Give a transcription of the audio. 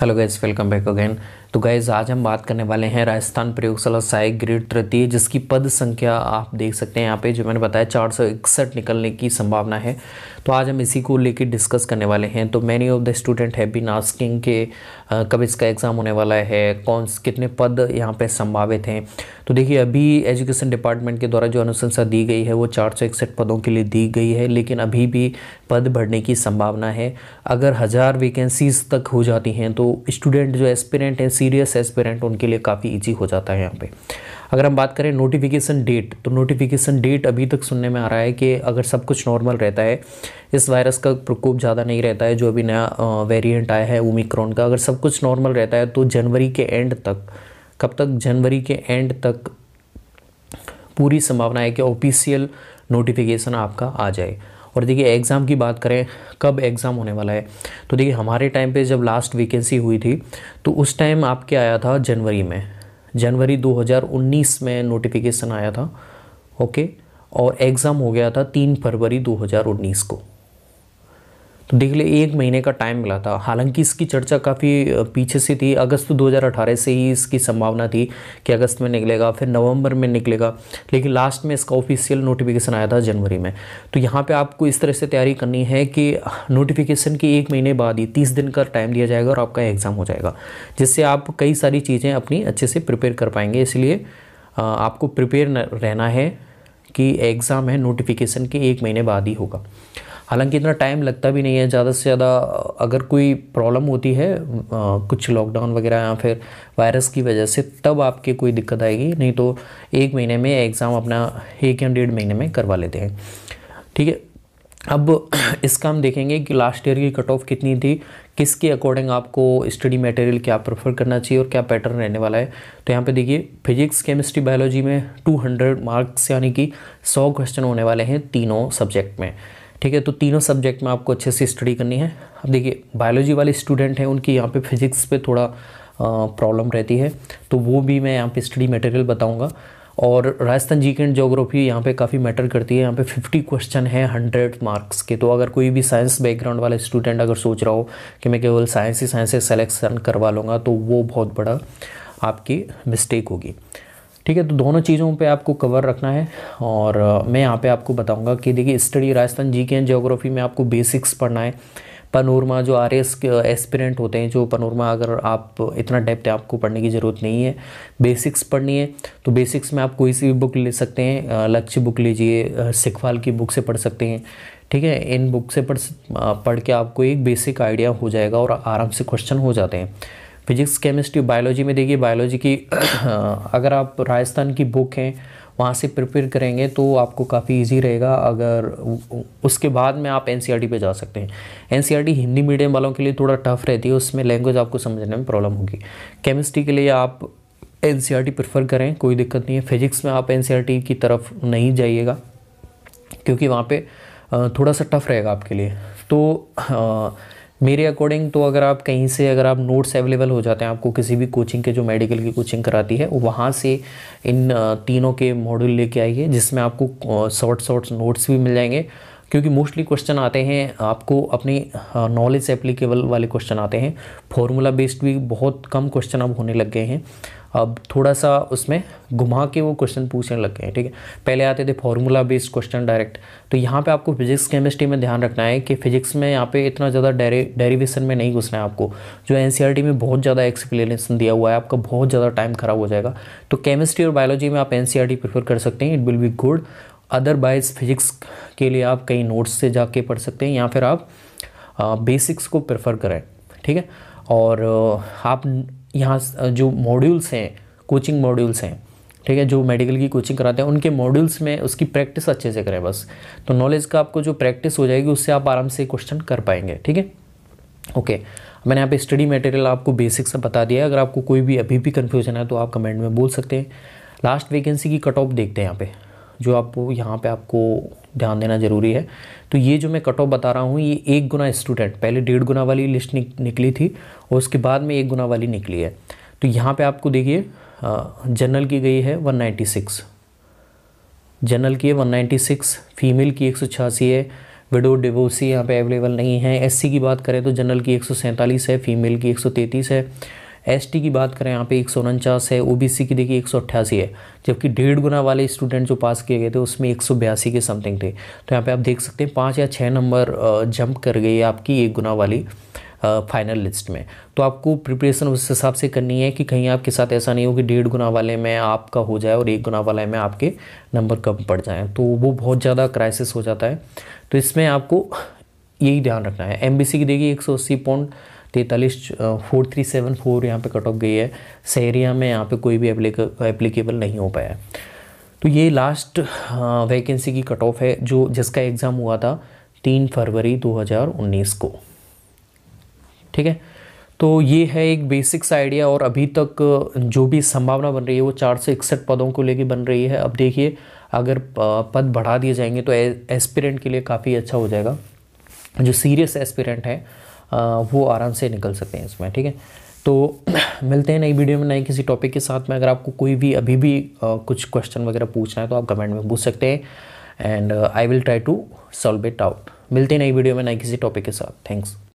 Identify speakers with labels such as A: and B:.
A: hello guys welcome back again तो guys आज हम बात करने वाले हैं राजस्थान प्रयोगशाला सहायक ग्रेड तृतीय जिसकी पद संख्या आप देख सकते हैं यहाँ पे जो मैंने बताया चार निकलने की संभावना है तो आज हम इसी को लेके डिस्कस करने वाले हैं तो many of the students have been asking के कब इसका एग्ज़ाम होने वाला है कौन कितने पद यहाँ पे संभावित हैं तो देखिए अभी एजुकेशन डिपार्टमेंट के द्वारा जो अनुशंसा दी गई है वो चार पदों के लिए दी गई है लेकिन अभी भी पद भरने की संभावना है अगर हज़ार वैकेंसीज तक हो जाती हैं तो स्टूडेंट जो एस्पिरेंट हैं सीरियस एस्पिरेंट उनके लिए काफ़ी ईजी हो जाता है यहाँ पर अगर हम बात करें नोटिफिकेशन डेट तो नोटिफिकेशन डेट अभी तक सुनने में आ रहा है कि अगर सब कुछ नॉर्मल रहता है इस वायरस का प्रकोप ज़्यादा नहीं रहता है जो अभी नया वेरिएंट आया है ओमिक्रॉन का अगर सब कुछ नॉर्मल रहता है तो जनवरी के एंड तक कब तक जनवरी के एंड तक पूरी संभावना है कि ऑफिशियल नोटिफिकेशन आपका आ जाए और देखिए एग्ज़ाम की बात करें कब एग्ज़ाम होने वाला है तो देखिए हमारे टाइम पे जब लास्ट वैकेंसी हुई थी तो उस टाइम आपके आया था जनवरी में जनवरी 2019 में नोटिफिकेशन आया था ओके और एग्ज़ाम हो गया था तीन फरवरी 2019 को देख ले एक महीने का टाइम मिला था हालांकि इसकी चर्चा काफ़ी पीछे से थी अगस्त 2018 से ही इसकी संभावना थी कि अगस्त में निकलेगा फिर नवंबर में निकलेगा लेकिन लास्ट में इसका ऑफिशियल नोटिफिकेशन आया था जनवरी में तो यहाँ पे आपको इस तरह से तैयारी करनी है कि नोटिफिकेशन के एक महीने बाद ही तीस दिन का टाइम दिया जाएगा और आपका एग्ज़ाम हो जाएगा जिससे आप कई सारी चीज़ें अपनी अच्छे से प्रिपेयर कर पाएंगे इसलिए आपको प्रिपेयर रहना है कि एग्ज़ाम है नोटिफिकेशन के एक महीने बाद ही होगा हालांकि इतना टाइम लगता भी नहीं है ज़्यादा से ज़्यादा अगर कोई प्रॉब्लम होती है कुछ लॉकडाउन वगैरह या फिर वायरस की वजह से तब आपके कोई दिक्कत आएगी नहीं तो एक महीने में एग्ज़ाम अपना एक या डेढ़ महीने में करवा लेते हैं ठीक है अब इसका हम देखेंगे कि लास्ट ईयर की कट ऑफ कितनी थी किसके अकॉर्डिंग आपको स्टडी मटेरियल क्या प्रेफर करना चाहिए और क्या पैटर्न रहने वाला है तो यहाँ पे देखिए फिजिक्स केमिस्ट्री बायोलॉजी में 200 मार्क्स यानी कि 100 क्वेश्चन होने वाले हैं तीनों सब्जेक्ट में ठीक है तो तीनों सब्जेक्ट में आपको अच्छे से स्टडी करनी है अब देखिए बायोलॉजी वाले स्टूडेंट हैं उनकी यहाँ पे फिजिक्स पे थोड़ा प्रॉब्लम रहती है तो वो भी मैं यहाँ पे स्टडी मटेरियल बताऊँगा और राजस्थान जी एंड जोग्राफी यहाँ पे काफ़ी मैटर करती है यहाँ पे 50 क्वेश्चन है 100 मार्क्स के तो अगर कोई भी साइंस बैकग्राउंड वाला स्टूडेंट अगर सोच रहा हो कि मैं केवल साइंस ही साइंस से सेलेक्शन करवा लूँगा तो वो बहुत बड़ा आपकी मिस्टेक होगी ठीक है तो दोनों चीज़ों पे आपको कवर रखना है और मैं यहाँ पे आपको बताऊंगा कि देखिए स्टडी राजस्थान जी के एंड जोग्राफी में आपको बेसिक्स पढ़ना है पनोरमा जो आर एस एस्पिरेंट होते हैं जो पनोरमा अगर आप इतना डेप्थ आपको पढ़ने की ज़रूरत नहीं है बेसिक्स पढ़नी है तो बेसिक्स में आप कोई सी भी बुक ले सकते हैं लक्ष्य बुक लीजिए सिखवाल की बुक से पढ़ सकते हैं ठीक है इन बुक से पढ़ पढ़ के आपको एक बेसिक आइडिया हो जाएगा और आराम से क्वेश्चन हो जाते हैं फिजिक्स केमिस्ट्री बायोलॉजी में देखिए बायोलॉजी की अगर आप राजस्थान की बुक हैं वहाँ से प्रिपेयर करेंगे तो आपको काफ़ी इजी रहेगा अगर उसके बाद में आप एन e पे जा सकते हैं एन e हिंदी मीडियम वालों के लिए थोड़ा टफ रहती है उसमें लैंग्वेज आपको समझने में प्रॉब्लम होगी केमिस्ट्री के लिए आप एन प्रेफर e करें कोई दिक्कत नहीं है फिजिक्स में आप एन की तरफ नहीं जाइएगा क्योंकि वहाँ पर थोड़ा सा टफ रहेगा आपके लिए तो मेरे अकॉर्डिंग तो अगर आप कहीं से अगर आप नोट्स अवेलेबल हो जाते हैं आपको किसी भी कोचिंग के जो मेडिकल की कोचिंग कराती है वहाँ से इन तीनों के मॉड्यूल लेके आइए जिसमें आपको शॉर्ट शॉर्ट नोट्स भी मिल जाएंगे क्योंकि मोस्टली क्वेश्चन आते हैं आपको अपनी नॉलेज एप्लीकेबल वाले क्वेश्चन आते हैं फॉर्मूला बेस्ड भी बहुत कम क्वेश्चन अब होने लग गए हैं अब थोड़ा सा उसमें घुमा के वो क्वेश्चन पूछने लग गए हैं ठीक है पहले आते थे फॉर्मूला बेस्ड क्वेश्चन डायरेक्ट तो यहाँ पे आपको फिजिक्स केमिस्ट्री में ध्यान रखना है कि फिजिक्स में यहाँ पे इतना ज़्यादा डेरिवेशन में नहीं घुसना है आपको जो एन में बहुत ज़्यादा एक्सप्लेनेशन दिया हुआ है आपका बहुत ज़्यादा टाइम खराब हो जाएगा तो केमिस्ट्री और बायोलॉजी में आप एन प्रेफर कर सकते हैं it will be good otherwise physics के लिए आप कई नोट्स से जाके पढ़ सकते हैं या फिर आप बेसिक्स को प्रेफर करें ठीक है और आप यहाँ जो मॉड्यूल्स हैं कोचिंग मॉड्यूल्स हैं ठीक है जो मेडिकल की कोचिंग कराते हैं उनके मॉड्यूल्स में उसकी प्रैक्टिस अच्छे से करें बस तो नॉलेज का आपको जो प्रैक्टिस हो जाएगी उससे आप आराम से क्वेश्चन कर पाएंगे ठीक है ओके मैंने यहाँ पे स्टडी मटेरियल आपको बेसिक से बता दिया है अगर आपको कोई भी अभी भी कन्फ्यूजन है तो आप कमेंट में बोल सकते हैं लास्ट वैकेंसी की कट ऑफ देखते हैं यहाँ पे जो आपको यहाँ पे आपको ध्यान देना ज़रूरी है तो ये जो मैं कट ऑफ बता रहा हूँ ये एक गुना स्टूडेंट पहले डेढ़ गुना वाली लिस्ट निक, निकली थी और उसके बाद में एक गुना वाली निकली है तो यहाँ पे आपको देखिए जनरल की गई है 196 जनरल की है 196 फीमेल की एक है विडो डिवोसी यहाँ पे अवेलेबल नहीं है एससी की बात करें तो जनरल की एक है फीमेल की एक है एसटी की बात करें यहाँ पे एक है ओबीसी की देखिए एक है जबकि डेढ़ गुना वाले स्टूडेंट जो पास किए गए थे उसमें एक के समथिंग थे तो यहाँ पे आप देख सकते हैं पाँच या छः नंबर जंप कर गई आपकी एक गुना वाली फाइनल लिस्ट में तो आपको प्रिपरेशन उस हिसाब से करनी है कि कहीं आपके साथ ऐसा नहीं हो कि डेढ़ गुना वाले में आपका हो जाए और एक गुना वाले में आपके नंबर कम पड़ जाएँ तो वो बहुत ज़्यादा क्राइसिस हो जाता है तो इसमें आपको यही ध्यान रखना है एम की देखिए एक सौ अस्सी पॉइंट तैंतालीस फोर थ्री सेवन फोर यहाँ पर कट ऑफ गई है सहरिया में यहाँ पे कोई भी एप्लीकेबल नहीं हो पाया तो ये लास्ट वैकेंसी की कट ऑफ है जो जिसका एग्ज़ाम हुआ था तीन फरवरी 2019 को ठीक है तो ये है एक बेसिक्स आइडिया और अभी तक जो भी संभावना बन रही है वो चार सौ इकसठ पदों को लेके बन रही है अब देखिए अगर पद बढ़ा दिए जाएंगे तो एस्पिरेंट के लिए काफ़ी अच्छा हो जाएगा जो सीरियस एस्पिरेंट है वो आराम से निकल सकते हैं इसमें ठीक है तो मिलते हैं नई वीडियो में नए किसी टॉपिक के साथ में अगर आपको कोई भी अभी भी कुछ क्वेश्चन वगैरह पूछना है तो आप कमेंट में पूछ सकते हैं and I will try to solve it out मिलते हैं नई वीडियो में नए किसी टॉपिक के साथ थैंक्स